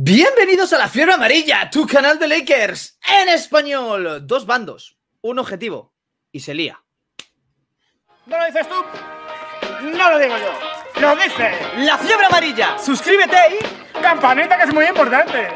Bienvenidos a la Fiebre Amarilla, tu canal de Lakers en español. Dos bandos, un objetivo y se lía. ¿No lo dices tú? No lo digo yo. Lo dice la Fiebre Amarilla. Suscríbete y campanita que es muy importante.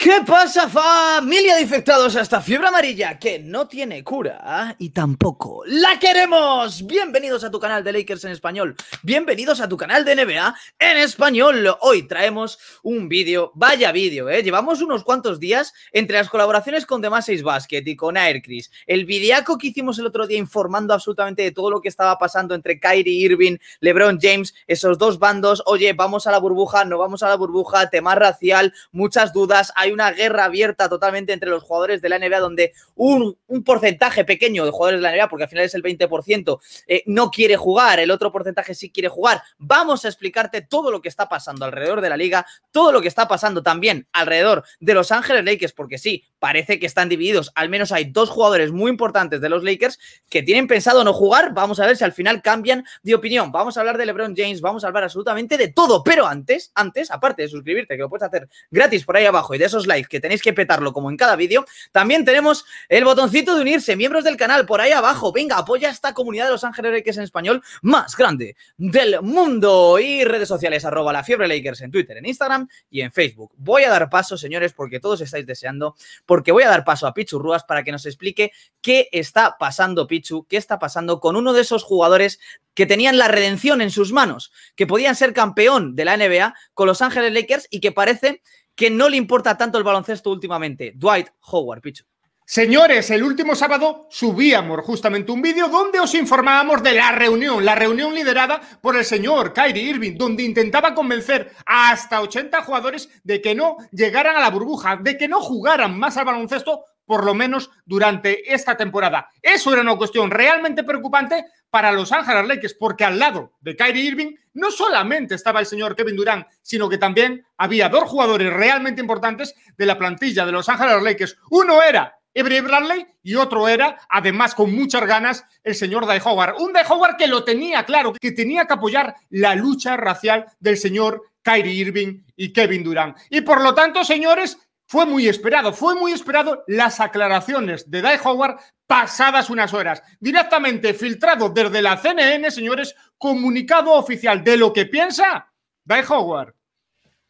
¿Qué pasa familia de infectados a esta fiebre amarilla que no tiene cura y tampoco la queremos? Bienvenidos a tu canal de Lakers en español, bienvenidos a tu canal de NBA en español. Hoy traemos un vídeo, vaya vídeo, ¿eh? llevamos unos cuantos días entre las colaboraciones con Demás 6 Basket y con Aircris, el videaco que hicimos el otro día informando absolutamente de todo lo que estaba pasando entre Kyrie Irving, LeBron James, esos dos bandos, oye, vamos a la burbuja, no vamos a la burbuja, tema racial, muchas dudas, hay una guerra abierta totalmente entre los jugadores de la NBA donde un, porcentaje pequeño de jugadores de la NBA, porque al final es el 20%, eh, no quiere jugar, el otro porcentaje sí quiere jugar. Vamos a explicarte todo lo que está pasando alrededor de la liga, todo lo que está pasando también alrededor de Los Ángeles Lakers, porque sí, parece que están divididos. Al menos hay dos jugadores muy importantes de los Lakers que tienen pensado no jugar. Vamos a ver si al final cambian de opinión. Vamos a hablar de LeBron James, vamos a hablar absolutamente de todo. Pero antes, antes, aparte de suscribirte, que lo puedes hacer gratis por ahí abajo y de esos likes que tenéis que petarlo como en cada vídeo, también tenemos el botoncito de unirse, miembros del canal, por ahí abajo. Venga, apoya a esta comunidad de Los Ángeles Lakers en español más grande del mundo. Y redes sociales, arroba la fiebre Lakers en Twitter, en Instagram y en Facebook. Voy a dar paso, señores, porque todos estáis deseando porque voy a dar paso a Pichu Ruas para que nos explique qué está pasando Pichu, qué está pasando con uno de esos jugadores que tenían la redención en sus manos, que podían ser campeón de la NBA con Los Ángeles Lakers y que parece que no le importa tanto el baloncesto últimamente. Dwight Howard, Pichu. Señores, el último sábado subíamos justamente un vídeo donde os informábamos de la reunión, la reunión liderada por el señor Kyrie Irving, donde intentaba convencer a hasta 80 jugadores de que no llegaran a la burbuja, de que no jugaran más al baloncesto, por lo menos durante esta temporada. Eso era una cuestión realmente preocupante para Los Ángeles Lakers, porque al lado de Kyrie Irving no solamente estaba el señor Kevin Durant, sino que también había dos jugadores realmente importantes de la plantilla de Los Ángeles Lakers. Uno era Bradley y otro era, además con muchas ganas, el señor Dai Howard. Un Dai Howard que lo tenía claro, que tenía que apoyar la lucha racial del señor Kyrie Irving y Kevin Durant. Y por lo tanto, señores, fue muy esperado, fue muy esperado las aclaraciones de Dai Howard pasadas unas horas. Directamente filtrado desde la CNN, señores, comunicado oficial de lo que piensa Dai Howard.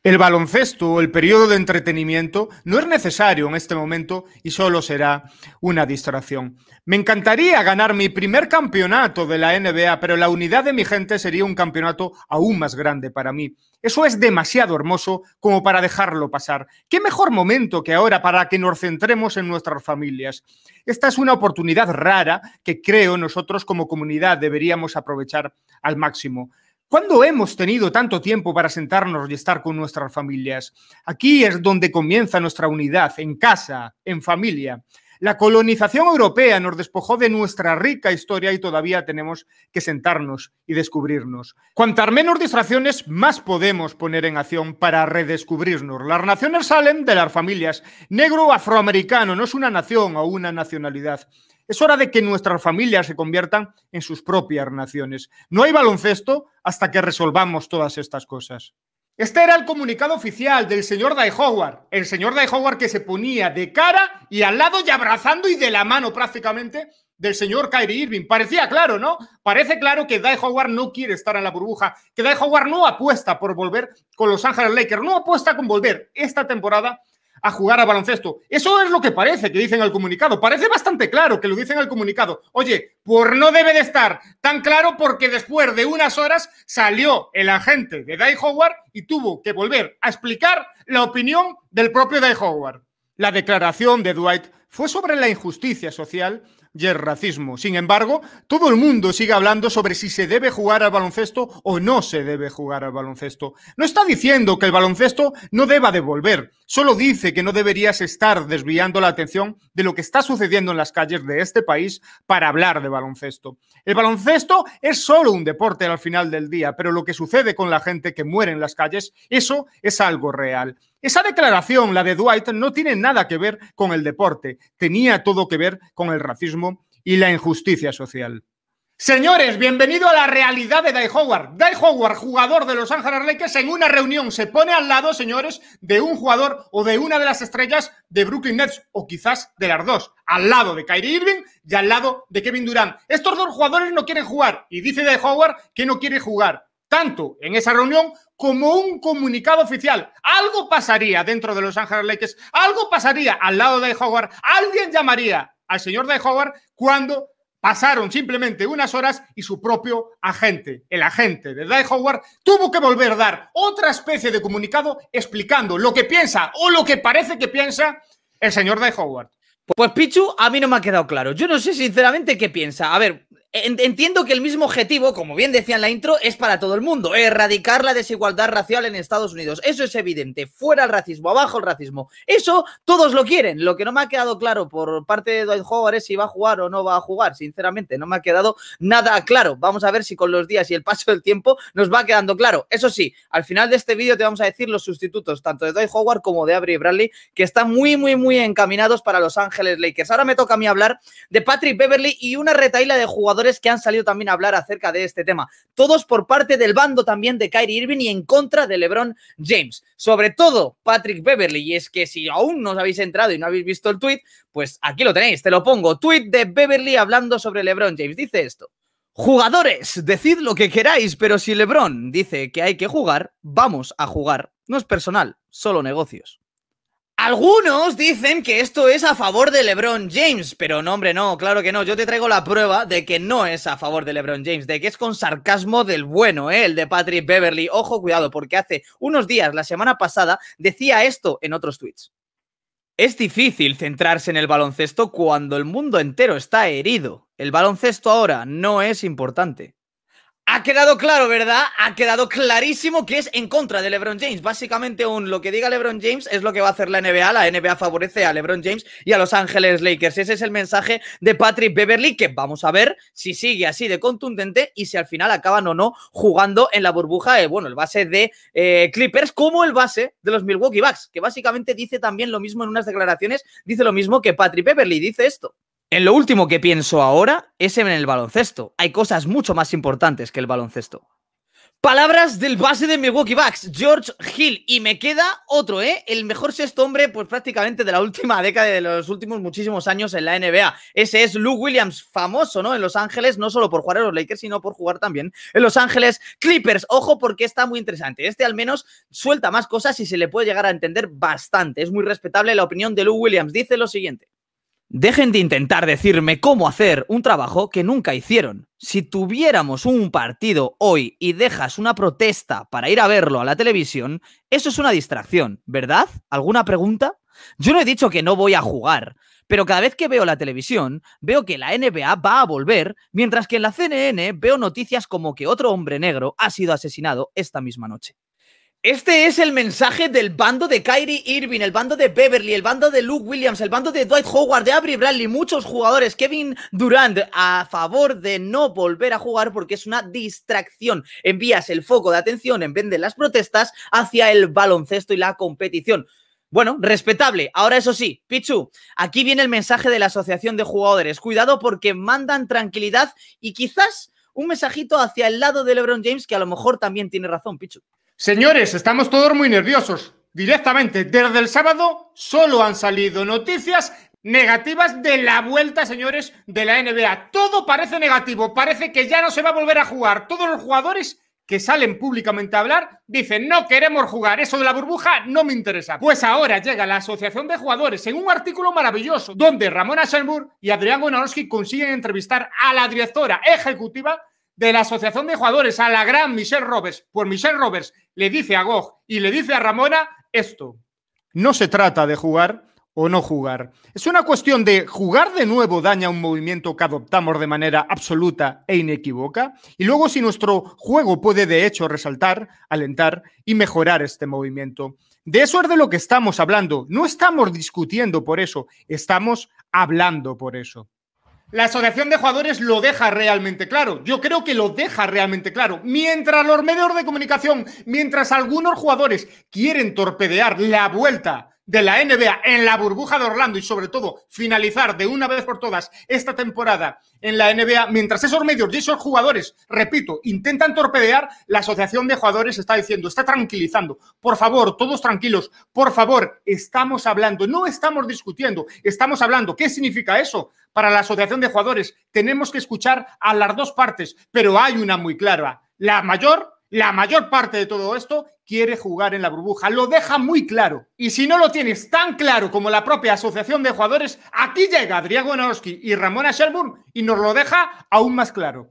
El baloncesto, el periodo de entretenimiento, no es necesario en este momento y solo será una distracción. Me encantaría ganar mi primer campeonato de la NBA, pero la unidad de mi gente sería un campeonato aún más grande para mí. Eso es demasiado hermoso como para dejarlo pasar. ¿Qué mejor momento que ahora para que nos centremos en nuestras familias? Esta es una oportunidad rara que creo nosotros como comunidad deberíamos aprovechar al máximo. ¿Cuándo hemos tenido tanto tiempo para sentarnos y estar con nuestras familias? Aquí es donde comienza nuestra unidad, en casa, en familia. La colonización europea nos despojó de nuestra rica historia y todavía tenemos que sentarnos y descubrirnos. Cuantas menos distracciones, más podemos poner en acción para redescubrirnos. Las naciones salen de las familias. Negro afroamericano no es una nación o una nacionalidad, es hora de que nuestras familias se conviertan en sus propias naciones. No hay baloncesto hasta que resolvamos todas estas cosas. Este era el comunicado oficial del señor Dai Howard, el señor Dai Howard que se ponía de cara y al lado y abrazando y de la mano prácticamente del señor Kyrie Irving. Parecía claro, ¿no? Parece claro que Dai Howard no quiere estar en la burbuja, que Dai Howard no apuesta por volver con Los Ángeles Lakers, no apuesta con volver esta temporada a jugar al baloncesto. Eso es lo que parece que dicen al comunicado. Parece bastante claro que lo dicen al comunicado. Oye, por no debe de estar tan claro porque después de unas horas salió el agente de Dai Howard y tuvo que volver a explicar la opinión del propio Dai Howard. La declaración de Dwight fue sobre la injusticia social y el racismo. Sin embargo, todo el mundo sigue hablando sobre si se debe jugar al baloncesto o no se debe jugar al baloncesto. No está diciendo que el baloncesto no deba devolver solo dice que no deberías estar desviando la atención de lo que está sucediendo en las calles de este país para hablar de baloncesto. El baloncesto es solo un deporte al final del día, pero lo que sucede con la gente que muere en las calles, eso es algo real. Esa declaración, la de Dwight, no tiene nada que ver con el deporte, tenía todo que ver con el racismo y la injusticia social. Señores, bienvenido a la realidad de Dai Howard. Dai Howard, jugador de Los Ángeles Lakers, en una reunión se pone al lado, señores, de un jugador o de una de las estrellas de Brooklyn Nets, o quizás de las dos, al lado de Kyrie Irving y al lado de Kevin Durant. Estos dos jugadores no quieren jugar y dice Dai Howard que no quiere jugar, tanto en esa reunión como un comunicado oficial. Algo pasaría dentro de Los Ángeles Lakers, algo pasaría al lado de Howard, alguien llamaría al señor Dai Howard cuando Pasaron simplemente unas horas y su propio agente, el agente de Dai Howard, tuvo que volver a dar otra especie de comunicado explicando lo que piensa o lo que parece que piensa el señor Dai Howard. Pues Pichu, a mí no me ha quedado claro. Yo no sé sinceramente qué piensa. A ver, Entiendo que el mismo objetivo, como bien decía en la intro, es para todo el mundo, erradicar la desigualdad racial en Estados Unidos. Eso es evidente, fuera el racismo, abajo el racismo. Eso todos lo quieren. Lo que no me ha quedado claro por parte de Dwight Howard es si va a jugar o no va a jugar, sinceramente, no me ha quedado nada claro. Vamos a ver si con los días y el paso del tiempo nos va quedando claro. Eso sí, al final de este vídeo te vamos a decir los sustitutos, tanto de Dwight Howard como de Avery Bradley, que están muy, muy, muy encaminados para Los Ángeles Lakers. Ahora me toca a mí hablar de Patrick Beverly y una retaíla de jugadores que han salido también a hablar acerca de este tema. Todos por parte del bando también de Kyrie Irving y en contra de LeBron James. Sobre todo Patrick Beverly. Y es que si aún no os habéis entrado y no habéis visto el tweet, pues aquí lo tenéis, te lo pongo. Tweet de Beverly hablando sobre LeBron James. Dice esto. Jugadores, decid lo que queráis, pero si LeBron dice que hay que jugar, vamos a jugar. No es personal, solo negocios. Algunos dicen que esto es a favor de LeBron James, pero no, hombre, no, claro que no. Yo te traigo la prueba de que no es a favor de LeBron James, de que es con sarcasmo del bueno, ¿eh? el de Patrick Beverly. Ojo, cuidado, porque hace unos días, la semana pasada, decía esto en otros tweets. Es difícil centrarse en el baloncesto cuando el mundo entero está herido. El baloncesto ahora no es importante. Ha quedado claro, ¿verdad? Ha quedado clarísimo que es en contra de LeBron James. Básicamente, lo que diga LeBron James es lo que va a hacer la NBA. La NBA favorece a LeBron James y a Los Angeles Lakers. Ese es el mensaje de Patrick Beverly, que vamos a ver si sigue así de contundente y si al final acaban o no jugando en la burbuja, eh, bueno, el base de eh, Clippers como el base de los Milwaukee Bucks, que básicamente dice también lo mismo en unas declaraciones, dice lo mismo que Patrick Beverly, dice esto. En lo último que pienso ahora es en el baloncesto. Hay cosas mucho más importantes que el baloncesto. Palabras del base de Milwaukee Bucks, George Hill. Y me queda otro, ¿eh? El mejor sexto hombre, pues prácticamente de la última década, de los últimos muchísimos años en la NBA. Ese es Lou Williams, famoso, ¿no? En Los Ángeles, no solo por jugar a los Lakers, sino por jugar también en Los Ángeles Clippers. Ojo, porque está muy interesante. Este al menos suelta más cosas y se le puede llegar a entender bastante. Es muy respetable la opinión de Lou Williams. Dice lo siguiente. Dejen de intentar decirme cómo hacer un trabajo que nunca hicieron. Si tuviéramos un partido hoy y dejas una protesta para ir a verlo a la televisión, eso es una distracción, ¿verdad? ¿Alguna pregunta? Yo no he dicho que no voy a jugar, pero cada vez que veo la televisión, veo que la NBA va a volver, mientras que en la CNN veo noticias como que otro hombre negro ha sido asesinado esta misma noche. Este es el mensaje del bando de Kyrie Irving, el bando de Beverly, el bando de Luke Williams, el bando de Dwight Howard, de Avery Bradley, muchos jugadores, Kevin Durant, a favor de no volver a jugar porque es una distracción. Envías el foco de atención en vez de las protestas hacia el baloncesto y la competición. Bueno, respetable. Ahora eso sí, Pichu, aquí viene el mensaje de la Asociación de Jugadores. Cuidado porque mandan tranquilidad y quizás un mensajito hacia el lado de LeBron James que a lo mejor también tiene razón, Pichu. Señores, estamos todos muy nerviosos. Directamente, desde el sábado solo han salido noticias negativas de la vuelta, señores, de la NBA. Todo parece negativo, parece que ya no se va a volver a jugar. Todos los jugadores que salen públicamente a hablar dicen no queremos jugar, eso de la burbuja no me interesa. Pues ahora llega la Asociación de Jugadores en un artículo maravilloso donde Ramón Aschenburg y Adrián Gonalowski consiguen entrevistar a la directora ejecutiva de la Asociación de Jugadores a la gran Michelle Roberts, pues Michelle Roberts le dice a Gog y le dice a Ramona esto. No se trata de jugar o no jugar. Es una cuestión de jugar de nuevo daña un movimiento que adoptamos de manera absoluta e inequívoca, y luego si nuestro juego puede de hecho resaltar, alentar y mejorar este movimiento. De eso es de lo que estamos hablando. No estamos discutiendo por eso, estamos hablando por eso la asociación de jugadores lo deja realmente claro. Yo creo que lo deja realmente claro. Mientras los medios de comunicación, mientras algunos jugadores quieren torpedear la vuelta de la NBA en la burbuja de Orlando y sobre todo finalizar de una vez por todas esta temporada en la NBA, mientras esos medios y esos jugadores, repito, intentan torpedear, la asociación de jugadores está diciendo, está tranquilizando, por favor, todos tranquilos, por favor, estamos hablando, no estamos discutiendo, estamos hablando. ¿Qué significa eso? Para la asociación de jugadores tenemos que escuchar a las dos partes, pero hay una muy clara, la mayor la mayor parte de todo esto quiere jugar en la burbuja. Lo deja muy claro. Y si no lo tienes tan claro como la propia asociación de jugadores, aquí llega Adrián Gonowski y Ramona Shelburne y nos lo deja aún más claro.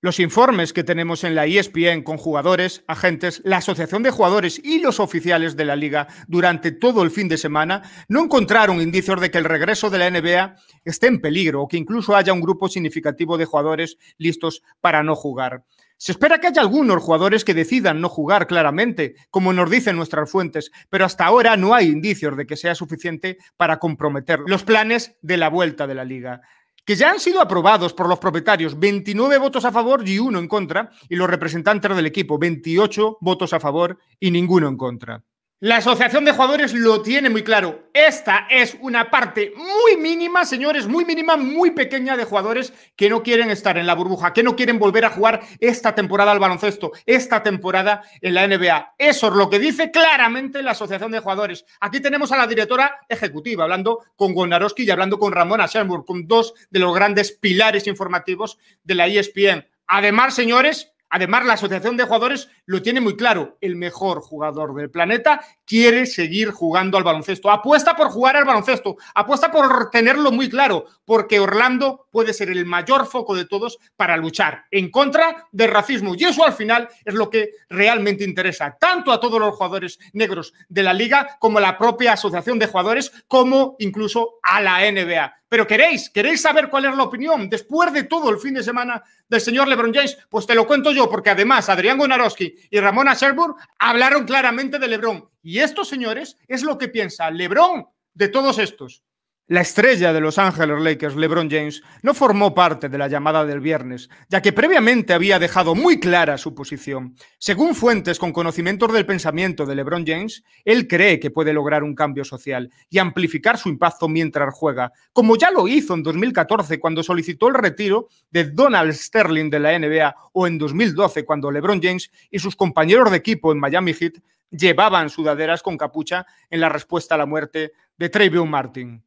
Los informes que tenemos en la ESPN con jugadores, agentes, la Asociación de Jugadores y los oficiales de la liga durante todo el fin de semana no encontraron indicios de que el regreso de la NBA esté en peligro o que incluso haya un grupo significativo de jugadores listos para no jugar. Se espera que haya algunos jugadores que decidan no jugar claramente, como nos dicen nuestras fuentes, pero hasta ahora no hay indicios de que sea suficiente para comprometer los planes de la vuelta de la liga que ya han sido aprobados por los propietarios, 29 votos a favor y uno en contra, y los representantes del equipo, 28 votos a favor y ninguno en contra. La Asociación de Jugadores lo tiene muy claro. Esta es una parte muy mínima, señores, muy mínima, muy pequeña de jugadores que no quieren estar en la burbuja, que no quieren volver a jugar esta temporada al baloncesto, esta temporada en la NBA. Eso es lo que dice claramente la Asociación de Jugadores. Aquí tenemos a la directora ejecutiva hablando con Gonarowski y hablando con Ramona Sherburne, con dos de los grandes pilares informativos de la ESPN. Además, señores, Además, la Asociación de Jugadores lo tiene muy claro. El mejor jugador del planeta quiere seguir jugando al baloncesto. Apuesta por jugar al baloncesto. Apuesta por tenerlo muy claro, porque Orlando puede ser el mayor foco de todos para luchar en contra del racismo. Y eso al final es lo que realmente interesa, tanto a todos los jugadores negros de la liga como a la propia Asociación de Jugadores, como incluso a la NBA. Pero queréis, queréis saber cuál es la opinión después de todo el fin de semana del señor LeBron James, pues te lo cuento yo, porque además Adrián Gunaroski y Ramón Sherburne hablaron claramente de LeBron. Y estos señores, es lo que piensa LeBron de todos estos. La estrella de Los Angeles Lakers, LeBron James, no formó parte de la llamada del viernes, ya que previamente había dejado muy clara su posición. Según fuentes con conocimientos del pensamiento de LeBron James, él cree que puede lograr un cambio social y amplificar su impacto mientras juega, como ya lo hizo en 2014 cuando solicitó el retiro de Donald Sterling de la NBA o en 2012 cuando LeBron James y sus compañeros de equipo en Miami Heat llevaban sudaderas con capucha en la respuesta a la muerte de Trayvon Martin.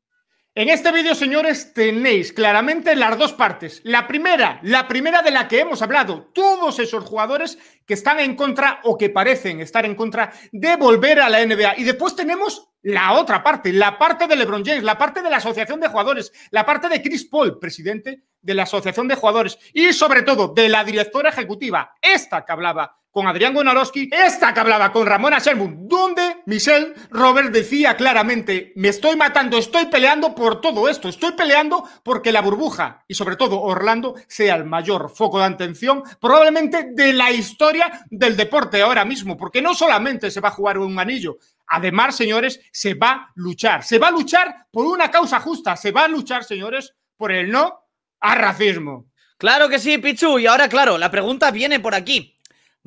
En este vídeo, señores, tenéis claramente las dos partes. La primera, la primera de la que hemos hablado, todos esos jugadores que están en contra o que parecen estar en contra de volver a la NBA. Y después tenemos la otra parte, la parte de LeBron James, la parte de la Asociación de Jugadores, la parte de Chris Paul, presidente de la Asociación de Jugadores y sobre todo de la directora ejecutiva, esta que hablaba con Adrián Gonarowski, esta que hablaba con Ramona Sherwood, donde Michelle Robert decía claramente, me estoy matando, estoy peleando por todo esto, estoy peleando porque la burbuja y sobre todo Orlando sea el mayor foco de atención probablemente de la historia del deporte ahora mismo, porque no solamente se va a jugar un anillo, además, señores, se va a luchar, se va a luchar por una causa justa, se va a luchar, señores, por el no a racismo. Claro que sí, Pichu, y ahora claro, la pregunta viene por aquí.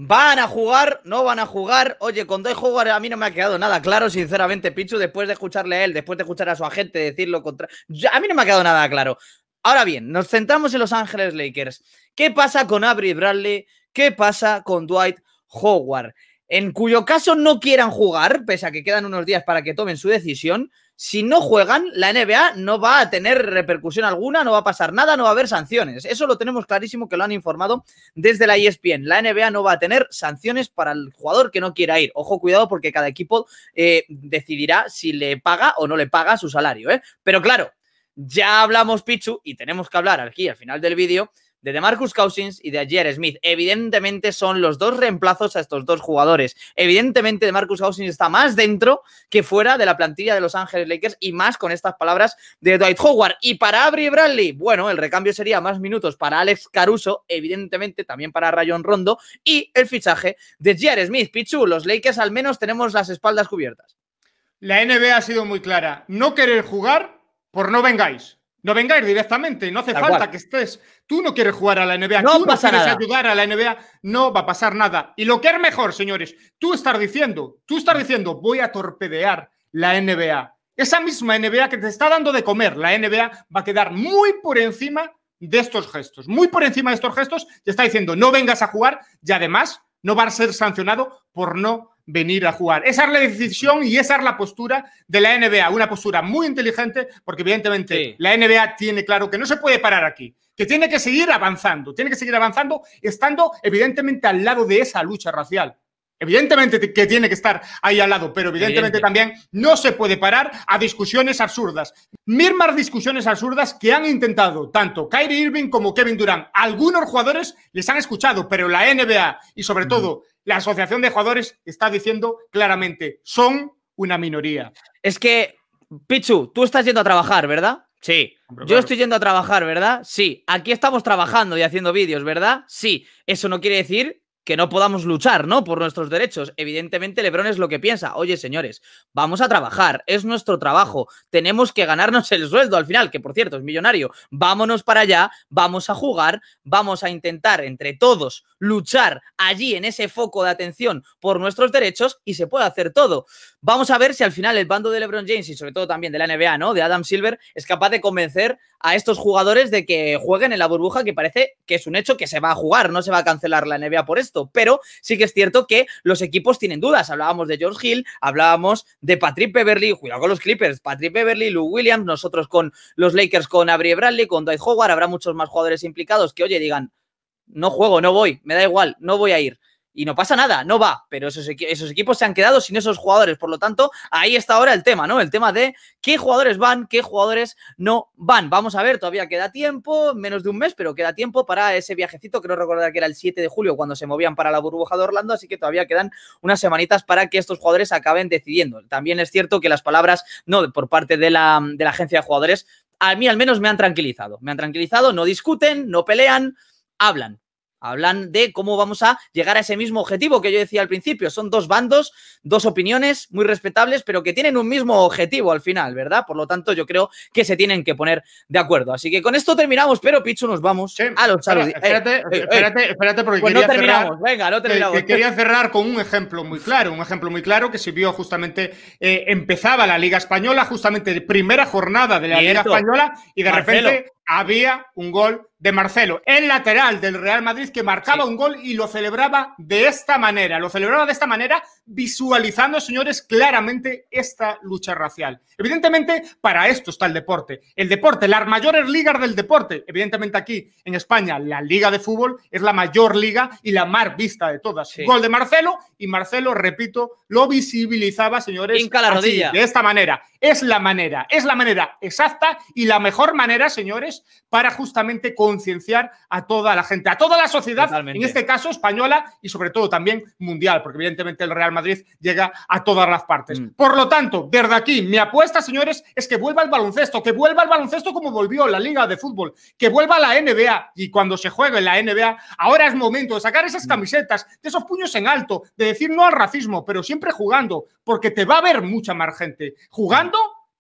¿Van a jugar? ¿No van a jugar? Oye, con Dwight Howard a mí no me ha quedado nada claro, sinceramente, Pichu, después de escucharle a él, después de escuchar a su agente decirlo contra contrario. A mí no me ha quedado nada claro. Ahora bien, nos centramos en Los Ángeles Lakers. ¿Qué pasa con Avery Bradley? ¿Qué pasa con Dwight Howard? En cuyo caso no quieran jugar, pese a que quedan unos días para que tomen su decisión, si no juegan, la NBA no va a tener repercusión alguna, no va a pasar nada, no va a haber sanciones. Eso lo tenemos clarísimo que lo han informado desde la ESPN. La NBA no va a tener sanciones para el jugador que no quiera ir. Ojo, cuidado, porque cada equipo eh, decidirá si le paga o no le paga su salario. ¿eh? Pero claro, ya hablamos, Pichu, y tenemos que hablar aquí al final del vídeo de Marcus Cousins y de Ayer Smith. Evidentemente son los dos reemplazos a estos dos jugadores. Evidentemente Marcus Cousins está más dentro que fuera de la plantilla de Los Ángeles Lakers y más con estas palabras de Dwight Howard. Y para Avery Bradley, bueno, el recambio sería más minutos para Alex Caruso, evidentemente también para Rayon Rondo y el fichaje de Jared Smith. Pichu, los Lakers al menos tenemos las espaldas cubiertas. La NBA ha sido muy clara. No querer jugar por no vengáis. No vengáis directamente, no hace falta que estés. Tú no quieres jugar a la NBA, tú no quieres ayudar a la NBA, no va a pasar nada. Y lo que es mejor, señores, tú estás diciendo, tú estás diciendo, voy a torpedear la NBA. Esa misma NBA que te está dando de comer, la NBA va a quedar muy por encima de estos gestos, muy por encima de estos gestos, te está diciendo, no vengas a jugar y además no vas a ser sancionado por no venir a jugar. Esa es la decisión y esa es la postura de la NBA, una postura muy inteligente, porque evidentemente la NBA tiene claro que no se puede parar aquí, que tiene que seguir avanzando, tiene que seguir avanzando, estando evidentemente al lado de esa lucha racial, Evidentemente que tiene que estar ahí al lado, pero evidentemente también no se puede parar a discusiones absurdas. Mismas discusiones absurdas que han intentado tanto Kyrie Irving como Kevin Durant. Algunos jugadores les han escuchado, pero la NBA y sobre todo la Asociación de Jugadores está diciendo claramente, son una minoría. Es que, Pichu, tú estás yendo a trabajar, ¿verdad? Sí. Yo estoy yendo a trabajar, ¿verdad? Sí. Aquí estamos trabajando y haciendo vídeos, ¿verdad? Sí. Eso no quiere decir que no podamos luchar, ¿no? Por nuestros derechos. Evidentemente, Lebron es lo que piensa. Oye, señores, vamos a trabajar, es nuestro trabajo, tenemos que ganarnos el sueldo al final, que por cierto es millonario. Vámonos para allá, vamos a jugar, vamos a intentar entre todos luchar allí en ese foco de atención por nuestros derechos y se puede hacer todo. Vamos a ver si al final el bando de LeBron James y sobre todo también de la NBA, ¿no? De Adam Silver, es capaz de convencer a estos jugadores de que jueguen en la burbuja, que parece que es un hecho que se va a jugar, no se va a cancelar la NBA por esto. Pero sí que es cierto que los equipos tienen dudas. Hablábamos de George Hill, hablábamos de Patrick Beverly, cuidado con los Clippers, Patrick Beverly, Lou Williams, nosotros con los Lakers, con Avery Bradley, con Dwight Howard, habrá muchos más jugadores implicados que, oye, digan, no juego, no voy, me da igual, no voy a ir y no pasa nada, no va, pero esos, equipos se han quedado sin esos jugadores, por lo tanto, ahí está ahora el tema, ¿no? El tema de qué jugadores van, qué jugadores no van. Vamos a ver, todavía queda tiempo, menos de un mes, pero queda tiempo para ese viajecito, creo recordar que era el 7 de julio cuando se movían para la burbuja de Orlando, así que todavía quedan unas semanitas para que estos jugadores acaben decidiendo. También es cierto que las palabras, no, por parte de la, de la agencia de jugadores, a mí al menos me han tranquilizado. Me han tranquilizado, no discuten, no pelean, hablan. Hablan de cómo vamos a llegar a ese mismo objetivo que yo decía al principio. Son dos bandos, dos opiniones muy respetables, pero que tienen un mismo objetivo al final, ¿verdad? Por lo tanto, yo creo que se tienen que poner de acuerdo. Así que con esto terminamos, pero Pichu, nos vamos a los saludos. Espérate, eh, eh, espérate, eh. espérate, porque pues quería no terminamos, cerrar, venga, no terminamos. quería cerrar con un ejemplo muy claro, un ejemplo muy claro que se vio justamente, empezaba la Liga Española, justamente primera jornada de la Liga Española, y de repente había un gol de Marcelo, el lateral del Real Madrid que marcaba un gol y lo celebraba de esta manera, lo celebraba de esta manera visualizando, señores, claramente esta lucha racial. Evidentemente, para esto está el deporte. El deporte, las mayores ligas del deporte, evidentemente aquí en España, la liga de fútbol es la mayor liga y la más vista de todas. Gol de Marcelo y Marcelo, repito, lo visibilizaba, señores, de esta manera. Es la manera, es la manera exacta y la mejor manera, señores, para justamente concienciar a toda la gente, a toda la sociedad, en este caso española y sobre todo también mundial, porque evidentemente el Real Madrid llega a todas las partes. Mm. Por lo tanto, desde aquí, mi apuesta, señores, es que vuelva el baloncesto, que vuelva el baloncesto como volvió la Liga de Fútbol, que vuelva la NBA y cuando se juegue en la NBA, ahora es momento de sacar esas mm. camisetas, de esos puños en alto, de decir no al racismo, pero siempre jugando, porque te va a ver mucha más gente jugando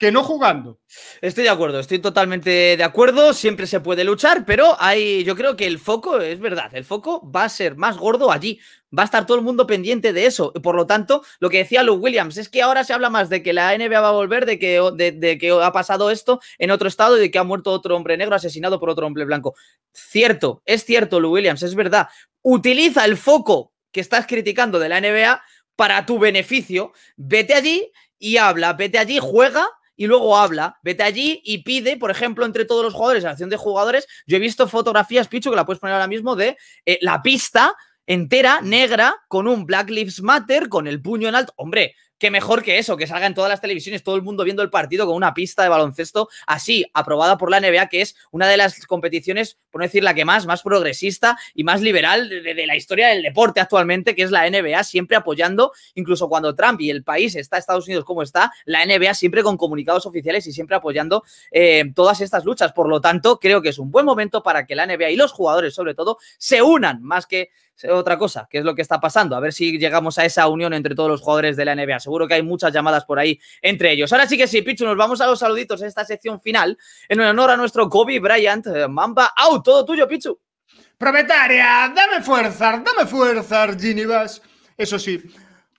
que no jugando. Estoy de acuerdo, estoy totalmente de acuerdo. Siempre se puede luchar, pero hay, yo creo que el foco, es verdad, el foco va a ser más gordo allí. Va a estar todo el mundo pendiente de eso. Por lo tanto, lo que decía Lou Williams es que ahora se habla más de que la NBA va a volver, de que, de, que ha pasado esto en otro estado y de que ha muerto otro hombre negro asesinado por otro hombre blanco. Cierto, es cierto, Lou Williams, es verdad. Utiliza el foco que estás criticando de la NBA para tu beneficio. Vete allí y habla, vete allí, juega y luego habla. Vete allí y pide, por ejemplo, entre todos los jugadores, la acción de jugadores. Yo he visto fotografías, Picho, que la puedes poner ahora mismo, de eh, la pista entera, negra, con un Black Lives Matter, con el puño en alto. Hombre, qué mejor que eso, que salga en todas las televisiones, todo el mundo viendo el partido con una pista de baloncesto así, aprobada por la NBA, que es una de las competiciones, por no decir la que más, más progresista y más liberal de, la historia del deporte actualmente, que es la NBA, siempre apoyando, incluso cuando Trump y el país está, Estados Unidos como está, la NBA siempre con comunicados oficiales y siempre apoyando eh, todas estas luchas. Por lo tanto, creo que es un buen momento para que la NBA y los jugadores, sobre todo, se unan más que otra cosa, que es lo que está pasando. A ver si llegamos a esa unión entre todos los jugadores de la NBA. Seguro que hay muchas llamadas por ahí entre ellos. Ahora sí que sí, Pichu, nos vamos a los saluditos en esta sección final. En honor a nuestro Kobe Bryant, eh, Mamba Out, todo tuyo, Pichu. Prometaria, dame fuerza, dame fuerzas, Ginivas. Eso sí,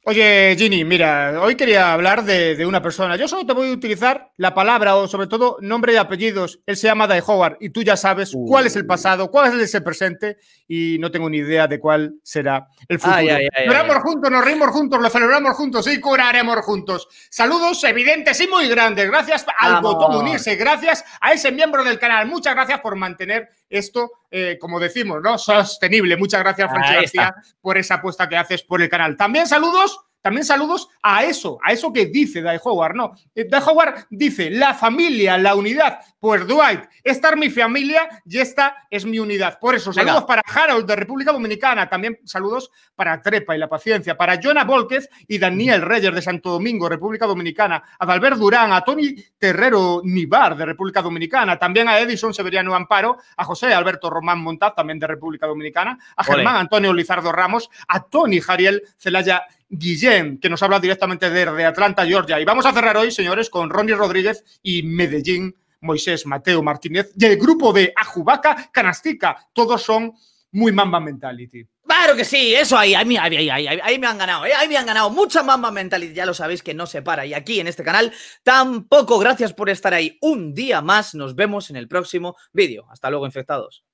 Oye, Ginny, mira, hoy quería hablar de, una persona. Yo solo te voy a utilizar la palabra o sobre todo nombre y apellidos. Él se llama Dai Howard y tú ya sabes cuál es el pasado, cuál es el presente y no tengo ni idea de cuál será el futuro. Ay, juntos, nos reímos juntos, lo celebramos juntos y curaremos juntos. Saludos evidentes y muy grandes. Gracias al botón unirse, gracias a ese miembro del canal. Muchas gracias por mantener esto, eh, como decimos, ¿no? Sostenible. Muchas gracias, Francisca por esa apuesta que haces por el canal. También saludos también saludos a eso, a eso que dice Dai Howard, ¿no? Eh, Dai Howard dice, la familia, la unidad. Pues Dwight, esta es mi familia y esta es mi unidad. Por eso, saludos para Harold de República Dominicana, también saludos para Trepa y la Paciencia, para Jonah Volquez y Daniel Reyes de Santo Domingo, República Dominicana, a Dalbert Durán, a Tony Terrero Nibar de República Dominicana, también a Edison Severiano Amparo, a José Alberto Román Montaz, también de República Dominicana, a Germán Antonio Lizardo Ramos, a Tony Jariel Celaya Guillén, que nos habla directamente de Atlanta, Georgia. Y vamos a cerrar hoy, señores, con Ronnie Rodríguez y Medellín, Moisés, Mateo Martínez, y el grupo de Ajubaca, Canastica. Todos son muy Mamba Mentality. Claro que sí, eso ahí, ahí, me han ganado, eh, ahí me han ganado. Mucha Mamba Mentality, ya lo sabéis que no se para. Y aquí en este canal tampoco. Gracias por estar ahí un día más. Nos vemos en el próximo vídeo. Hasta luego, infectados.